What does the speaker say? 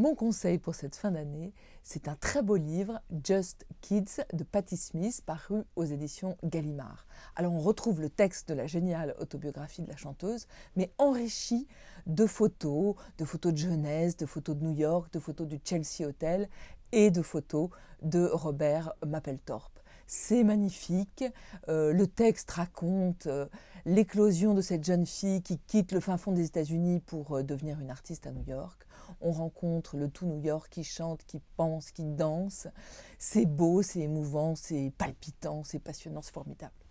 Mon conseil pour cette fin d'année, c'est un très beau livre, Just Kids de Patti Smith, paru aux éditions Gallimard. Alors on retrouve le texte de la géniale autobiographie de la chanteuse, mais enrichi de photos, de photos de jeunesse, de photos de New York, de photos du Chelsea Hotel et de photos de Robert Mapplethorpe c'est magnifique. Euh, le texte raconte euh, l'éclosion de cette jeune fille qui quitte le fin fond des États-Unis pour euh, devenir une artiste à New York. On rencontre le tout New York qui chante, qui pense, qui danse. C'est beau, c'est émouvant, c'est palpitant, c'est passionnant, c'est formidable.